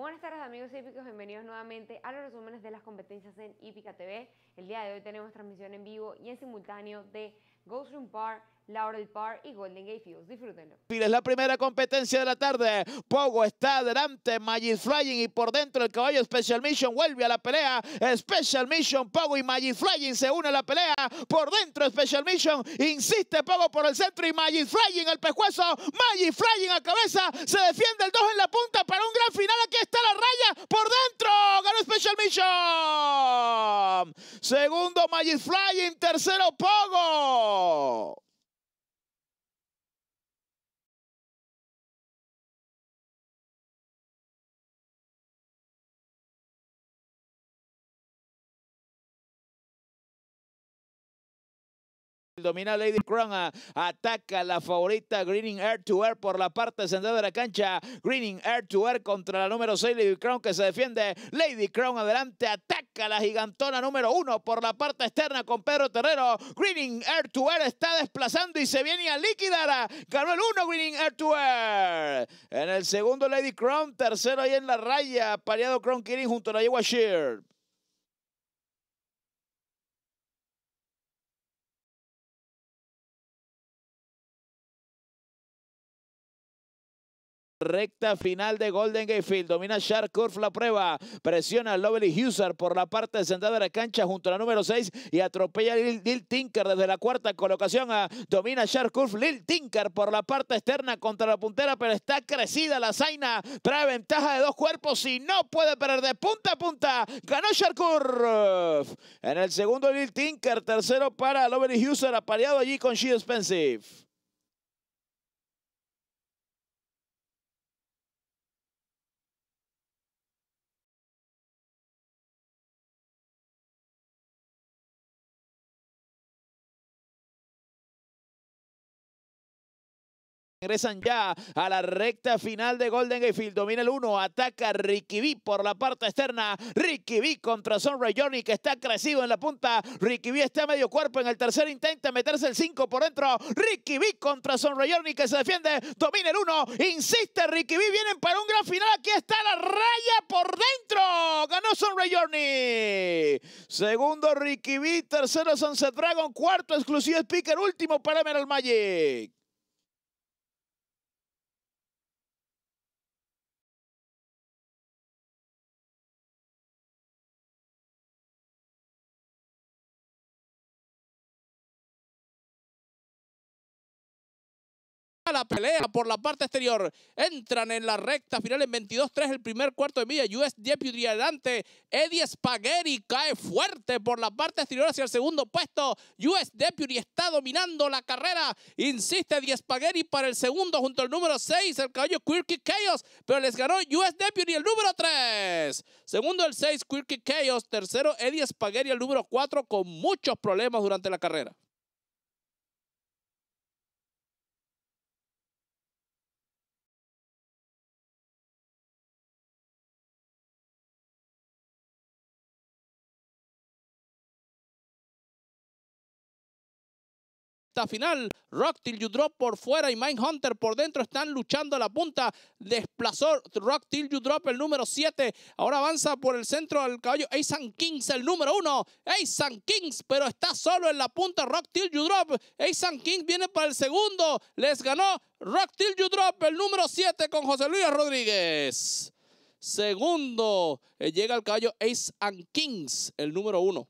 Buenas tardes amigos hípicos, bienvenidos nuevamente a los resúmenes de las competencias en Hípica TV. El día de hoy tenemos transmisión en vivo y en simultáneo de Ghost Room Park, Laurel Park y Golden Gate Fields. Disfrútenlo. Es la primera competencia de la tarde. Pogo está adelante, Magic Flying y por dentro el caballo Special Mission vuelve a la pelea. Special Mission, Pogo y Magic Flying se une a la pelea. Por dentro Special Mission insiste Pogo por el centro y Magic Flying el pescuezo. Magic Flying a cabeza, se defiende el 2 en la punta para Segundo, Magic Flying. Tercero, Pogo. Domina Lady Crown. Ataca la favorita Greening Air to Air por la parte central de la cancha. Greening Air to Air contra la número 6 Lady Crown que se defiende. Lady Crown adelante. Ataca la gigantona número 1 por la parte externa con Pedro Terrero. Greening Air to Air está desplazando y se viene a liquidar. Ganó el 1 Greening Air to Air. En el segundo Lady Crown. Tercero ahí en la raya. Pareado Crown Kirin junto a la Yegua Recta final de Golden Gate Field. Domina Shark la prueba. Presiona Lovely Huser por la parte sentada de la cancha junto a la número 6 y atropella a Lil, Tinker desde la cuarta colocación. domina Shark Lil Tinker por la parte externa contra la puntera, pero está crecida la Zaina. Trae ventaja de dos cuerpos y no puede perder de punta a punta. Ganó Shark En el segundo Lil Tinker. Tercero para Lovely Huser, apareado allí con She Expensive. Ingresan ya a la recta final de Golden Gayfield. Domina el 1, ataca Ricky B por la parte externa. Ricky B contra Sunray Journey que está crecido en la punta. Ricky B está medio cuerpo en el tercer intenta meterse el 5 por dentro. Ricky B contra Sunray Journey que se defiende. Domina el 1, insiste Ricky B. Vienen para un gran final. Aquí está la raya por dentro. Ganó Sunray Journey Segundo Ricky B, tercero Sunset Dragon, cuarto exclusivo Speaker, último para Emerald Magic. la pelea por la parte exterior. Entran en la recta final en 22-3 el primer cuarto de milla. US Deputy adelante. Eddie Spaghetti cae fuerte por la parte exterior hacia el segundo puesto. US Deputy está dominando la carrera. Insiste Eddie Spaghetti para el segundo junto al número 6, el caballo Quirky Chaos. Pero les ganó US Deputy el número 3. Segundo el 6, Quirky Chaos. Tercero Eddie Spaghetti el número 4 con muchos problemas durante la carrera. final. Rock Till You Drop por fuera y Hunter por dentro están luchando a la punta. Desplazó Rock Till You Drop el número 7. Ahora avanza por el centro al caballo and Kings, el número 1. and Kings, pero está solo en la punta Rock Till You Drop. and Kings viene para el segundo. Les ganó Rock Till You Drop el número 7 con José Luis Rodríguez. Segundo, eh, llega el caballo Ace and Kings, el número 1.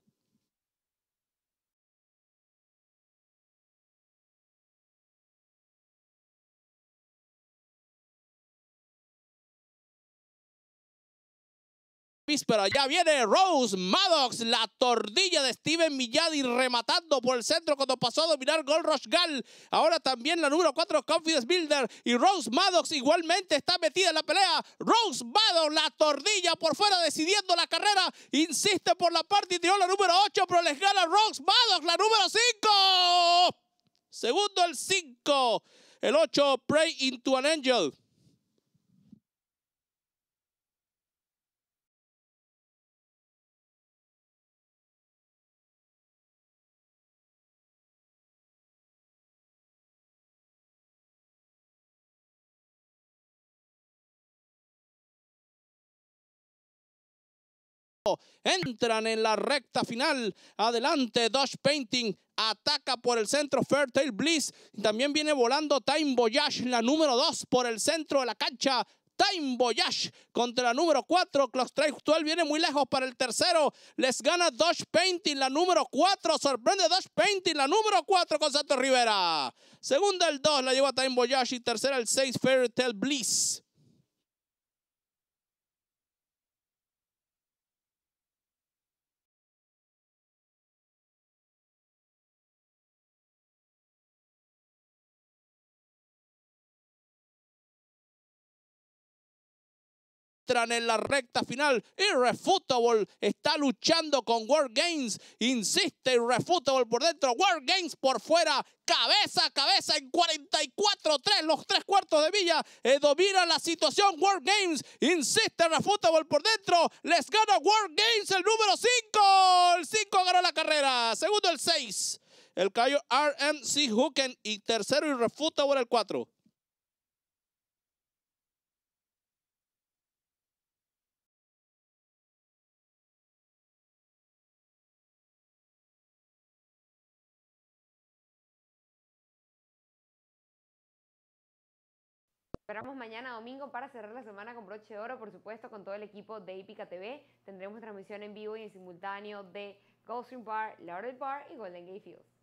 pero Ya viene Rose Maddox, la tordilla de Steven Milladi rematando por el centro cuando pasó a dominar Gold Rush Gall. Ahora también la número 4, Confidence Builder. Y Rose Maddox igualmente está metida en la pelea. Rose Maddox, la tordilla por fuera decidiendo la carrera. Insiste por la parte y tiró la número 8, pero les gana Rose Maddox, la número 5. Segundo el 5. El 8, Pray into an Angel. Entran en la recta final. Adelante, Dodge Painting ataca por el centro Fairtail Bliss. También viene volando Time Voyage, la número 2 por el centro de la cancha. Time Voyage contra la número 4. Clock Strike viene muy lejos para el tercero. Les gana Dodge Painting, la número 4. Sorprende Dodge Painting, la número 4 con Santos Rivera. Segunda el 2, la lleva Time Voyage. Y tercera el 6, fairtail Bliss. entran en la recta final. Irrefutable está luchando con World Games. Insiste Irrefutable por dentro. World Games por fuera. Cabeza a cabeza en 44-3. Los tres cuartos de Villa eh, domina la situación. World Games insiste Irrefutable por dentro. Les gana World Games el número 5. El 5 ganó la carrera. Segundo el 6. El Cayo RMC Hooken y tercero Irrefutable el 4. esperamos mañana domingo para cerrar la semana con broche de oro, por supuesto, con todo el equipo de Ipica TV. Tendremos transmisión en vivo y en simultáneo de Goldstream Bar, Laurel Bar y Golden Gate Fields.